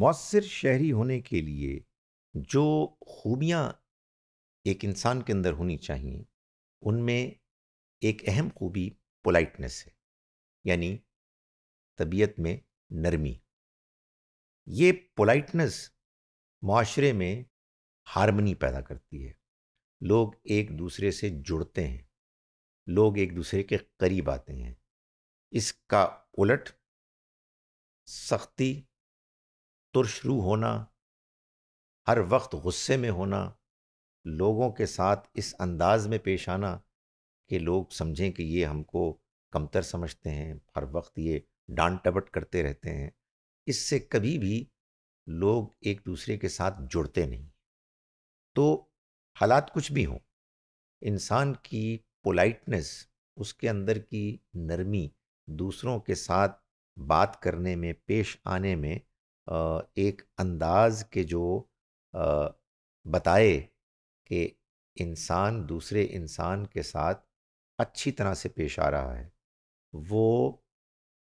मौसर शहरी होने के लिए जो खूबियाँ एक इंसान के अंदर होनी चाहिए उनमें एक अहम खूबी पोलाइटनेस है यानी तबीयत में नरमी ये पोलाइटनेस माशरे में हारमनी पैदा करती है लोग एक दूसरे से जुड़ते हैं लोग एक दूसरे के करीब आते हैं इसका उलट सख्ती तुरश्रू होना हर वक्त गुस्से में होना लोगों के साथ इस अंदाज में पेश आना कि लोग समझें कि ये हमको कमतर समझते हैं हर वक्त ये डांट टबट करते रहते हैं इससे कभी भी लोग एक दूसरे के साथ जुड़ते नहीं तो हालात कुछ भी हों इंसान की पोलाइटनेस उसके अंदर की नरमी दूसरों के साथ बात करने में पेश आने में एक अंदाज के जो बताए कि इंसान दूसरे इंसान के साथ अच्छी तरह से पेश आ रहा है वो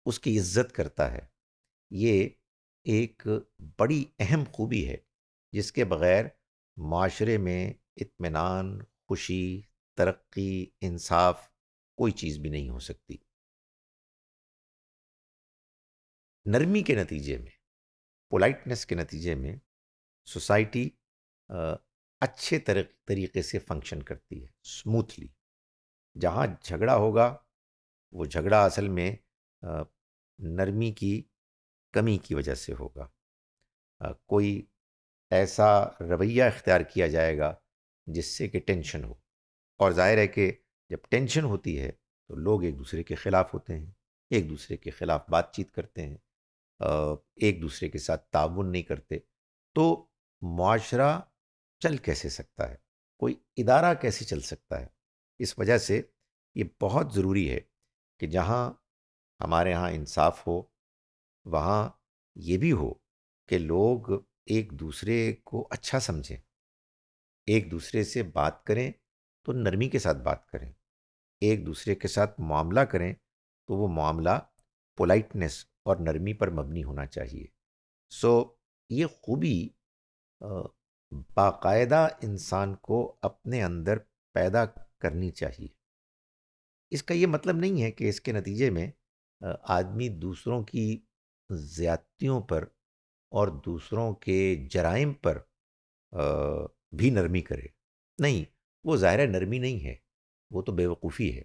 उसकी इज्जत करता है ये एक बड़ी अहम खूबी है जिसके बग़ैर माशरे में इत्मीनान खुशी तरक्की इंसाफ कोई चीज़ भी नहीं हो सकती नरमी के नतीजे में पोलाइटनेस के नतीजे में सोसाइटी अच्छे तरीके से फंक्शन करती है स्मूथली जहाँ झगड़ा होगा वो झगड़ा असल में नरमी की कमी की वजह से होगा कोई ऐसा रवैया इख्तियार किया जाएगा जिससे कि टेंशन हो और जाहिर है कि जब टेंशन होती है तो लोग एक दूसरे के ख़िलाफ़ होते हैं एक दूसरे के ख़िलाफ़ बातचीत करते हैं एक दूसरे के साथ ताउन नहीं करते तो माशरा चल कैसे सकता है कोई इदारा कैसे चल सकता है इस वजह से ये बहुत ज़रूरी है कि जहाँ हमारे यहाँ इंसाफ हो वहाँ ये भी हो कि लोग एक दूसरे को अच्छा समझें एक दूसरे से बात करें तो नरमी के साथ बात करें एक दूसरे के साथ मामला करें तो वो मामला पोलाइटनेस और नरमी पर मबनी होना चाहिए सो ये खूबी बाकायदा इंसान को अपने अंदर पैदा करनी चाहिए इसका ये मतलब नहीं है कि इसके नतीजे में आदमी दूसरों की ज़्यादतियों पर और दूसरों के जराइम पर भी नरमी करे नहीं वो ज़ाहिर नरमी नहीं है वो तो बेवकूफ़ी है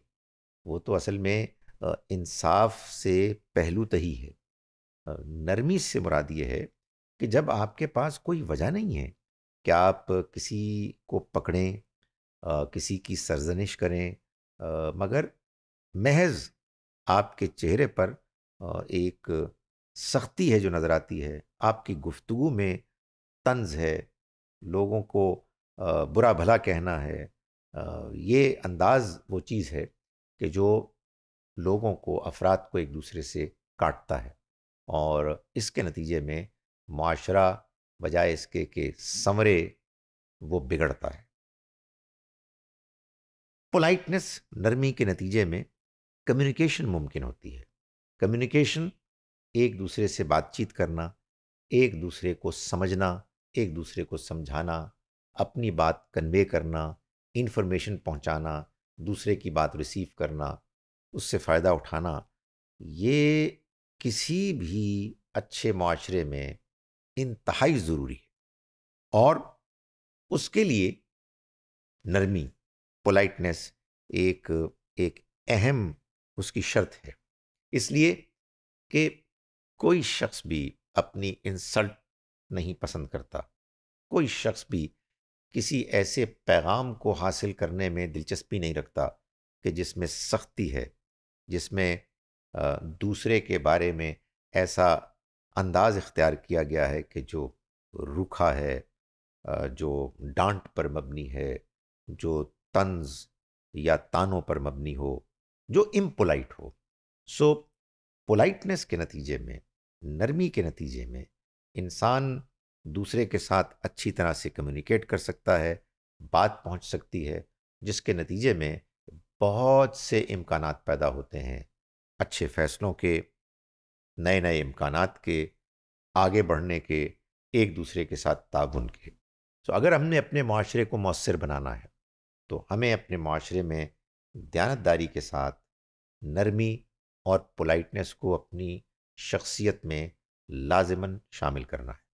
वो तो असल में इंसाफ से पहलू तही है नरमी से मुराद ये है कि जब आपके पास कोई वजह नहीं है कि आप किसी को पकड़ें किसी की सरजनिश करें मगर महज आपके चेहरे पर एक सख्ती है जो नज़र आती है आपकी गुफ्तु में तंज है लोगों को बुरा भला कहना है ये अंदाज़ वो चीज़ है कि जो लोगों को अफराद को एक दूसरे से काटता है और इसके नतीजे में माशरा बजाय इसके के समरे वो बिगड़ता है पोलाइटनेस नरमी के नतीजे में कम्युनिकेशन मुमकिन होती है कम्युनिकेशन एक दूसरे से बातचीत करना एक दूसरे को समझना एक दूसरे को समझाना अपनी बात कन्वे करना इन्फॉर्मेशन पहुंचाना दूसरे की बात रिसीव करना उससे फ़ायदा उठाना ये किसी भी अच्छे माशरे में इंतहाई ज़रूरी है और उसके लिए नरमी पोलाइटनेस एक एक अहम उसकी शर्त है इसलिए कि कोई शख्स भी अपनी इंसल्ट नहीं पसंद करता कोई शख्स भी किसी ऐसे पैगाम को हासिल करने में दिलचस्पी नहीं रखता कि जिसमें सख्ती है जिसमें दूसरे के बारे में ऐसा अंदाज इख्तियार किया गया है कि जो रूखा है जो डांट पर मबनी है जो तंज या तानों पर मबनी हो जो इम्पोलाइट हो सो पोलाइटनेस के नतीजे में नरमी के नतीजे में इंसान दूसरे के साथ अच्छी तरह से कम्युनिकेट कर सकता है बात पहुंच सकती है जिसके नतीजे में बहुत से इम्कान पैदा होते हैं अच्छे फैसलों के नए नए इम्कान के आगे बढ़ने के एक दूसरे के साथ ताउन के तो अगर हमने अपने माशरे को मौसर बनाना है तो हमें अपने माशरे में दयानतदारी के साथ नरमी और पोलाइटनेस को अपनी शख्सियत में लाजमन शामिल करना है